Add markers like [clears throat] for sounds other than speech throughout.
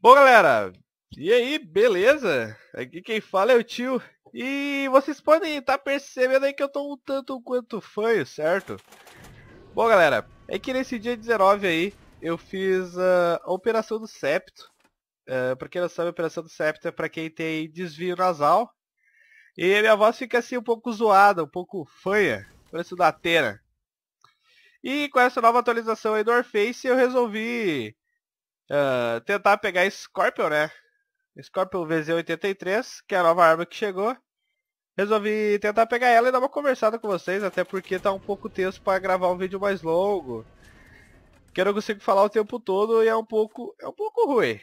Bom, galera, e aí, beleza? Aqui quem fala é o tio. E vocês podem estar tá percebendo aí que eu tô um tanto quanto fã, certo? Bom, galera, é que nesse dia 19 aí, eu fiz uh, a operação do septo. Uh, pra quem não sabe, a operação do septo é pra quem tem desvio nasal. E a minha voz fica assim um pouco zoada, um pouco fanha, parece da Atena. E com essa nova atualização aí do Orface, eu resolvi Uh, tentar pegar Scorpion, né? Scorpion VZ83, que é a nova arma que chegou. Resolvi tentar pegar ela e dar uma conversada com vocês, até porque tá um pouco tenso para gravar um vídeo mais longo. Que eu não consigo falar o tempo todo e é um pouco, é um pouco ruim.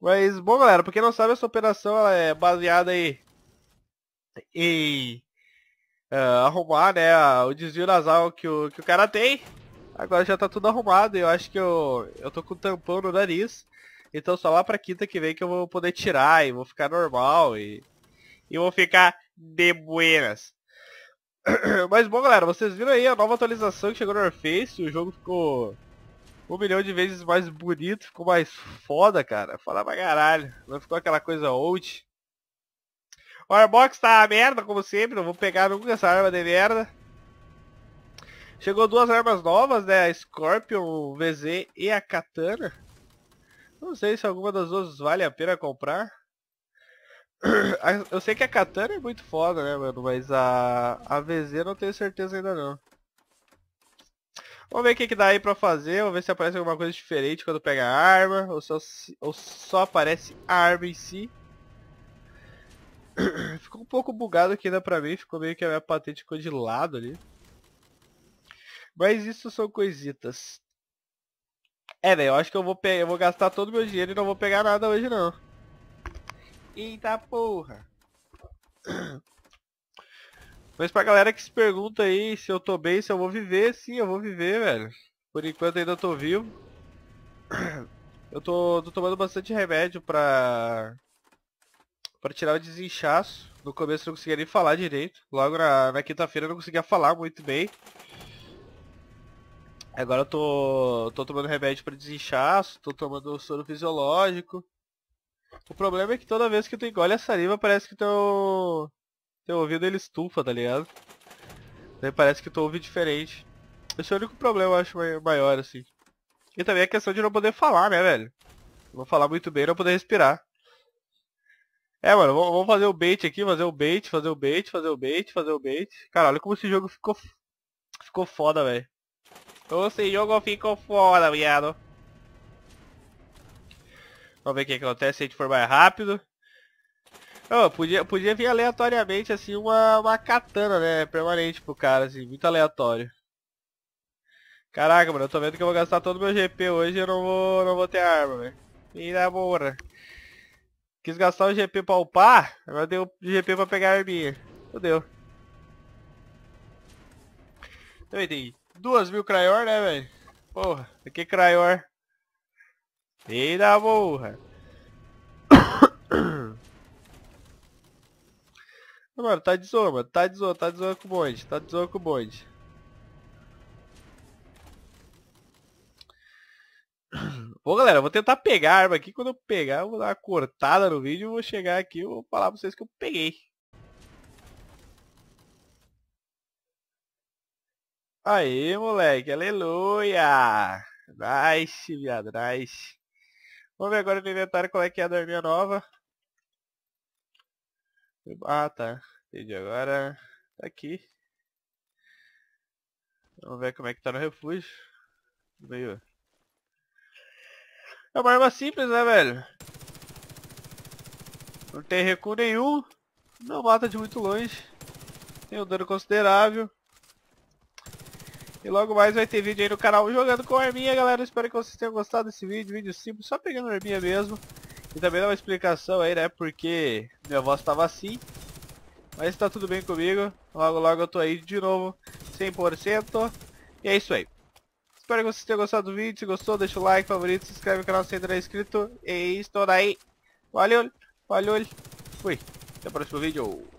Mas, bom galera, pra quem não sabe, essa operação ela é baseada em, em uh, arrumar né, o desvio nasal que o, que o cara tem. Agora já tá tudo arrumado e eu acho que eu, eu tô com tampão no nariz. Então só lá pra quinta que vem que eu vou poder tirar e vou ficar normal e, e vou ficar de buenas. [clears throat] Mas bom, galera, vocês viram aí a nova atualização que chegou no face O jogo ficou um milhão de vezes mais bonito, ficou mais foda, cara. Falar pra caralho. Não ficou aquela coisa old. O Airbox tá a merda, como sempre. Não vou pegar nunca essa arma de merda. Chegou duas armas novas, né? A Scorpion, o VZ e a Katana. Não sei se alguma das duas vale a pena comprar. [clears throat] Eu sei que a Katana é muito foda, né, mano? Mas a, a VZ não tenho certeza ainda não. Vamos ver o que, que dá aí pra fazer. Vamos ver se aparece alguma coisa diferente quando pega a arma. Ou só, ou só aparece a arma em si. [clears throat] Ficou um pouco bugado aqui ainda né, pra mim. Ficou meio que a minha patente ficou de lado ali. Mas isso são coisitas. É, velho, eu acho que eu vou, eu vou gastar todo o meu dinheiro e não vou pegar nada hoje, não. Eita porra. [clears throat] Mas pra galera que se pergunta aí se eu tô bem, se eu vou viver, sim, eu vou viver, velho. Por enquanto ainda tô vivo. [clears throat] Eu tô, tô tomando bastante remédio pra... Pra tirar o desinchaço. No começo eu não conseguia nem falar direito. Logo na, na quinta-feira eu não conseguia falar muito bem. Agora eu tô, tô tomando remédio para desinchaço, tô tomando soro fisiológico. O problema é que toda vez que tu engole a saliva, parece que teu, teu ouvido ele estufa, tá ligado? Daí parece que tu ouve diferente. Esse é o único problema, eu acho, maior, assim. E também a é questão de não poder falar, né, velho? não vou falar muito bem e não poder respirar. É, mano, vamos fazer o bait aqui, fazer o bait, fazer o bait, fazer o bait, fazer o bait. Cara, olha como esse jogo ficou, ficou foda, velho. Ou se jogo ficou fora, viado. Vamos ver o que acontece se a gente for mais rápido. Oh, podia, podia vir aleatoriamente, assim, uma, uma katana, né? Permanente pro cara, assim, muito aleatório. Caraca, mano, eu tô vendo que eu vou gastar todo meu GP hoje e eu não vou, não vou ter arma, velho. Mira morra. Quis gastar o GP pra upar, agora deu o GP pra pegar a arminha. Fudeu. Não entendi. Duas mil crayor né, velho? Porra, aqui Craior. eita da porra. [coughs] Mano, tá de zoa, mano. Tá de zoa, tá de zoa com o bonde. Tá de zoa com o bonde. Bom, [coughs] galera, eu vou tentar pegar a arma aqui. Quando eu pegar, eu vou dar uma cortada no vídeo. Eu vou chegar aqui e vou falar pra vocês que eu peguei. Aí, moleque, aleluia! Nice, viado, nice. Vamos ver agora no inventário qual é que é a da nova. Ah, tá. Entendi agora. Tá aqui. Vamos ver como é que tá no refúgio. Meio... É uma arma simples, né, velho? Não tem recuo nenhum. Não mata de muito longe. Tem um dano considerável. E logo mais vai ter vídeo aí no canal jogando com arminha, galera. Espero que vocês tenham gostado desse vídeo, vídeo simples, só pegando arminha mesmo. E também dá uma explicação aí, né, porque minha voz tava assim. Mas tá tudo bem comigo. Logo, logo eu tô aí de novo, 100%. E é isso aí. Espero que vocês tenham gostado do vídeo. Se gostou, deixa o like, favorito, se inscreve no canal se ainda não é inscrito. E estou aí. Valeu, valeu. Fui. Até o próximo vídeo.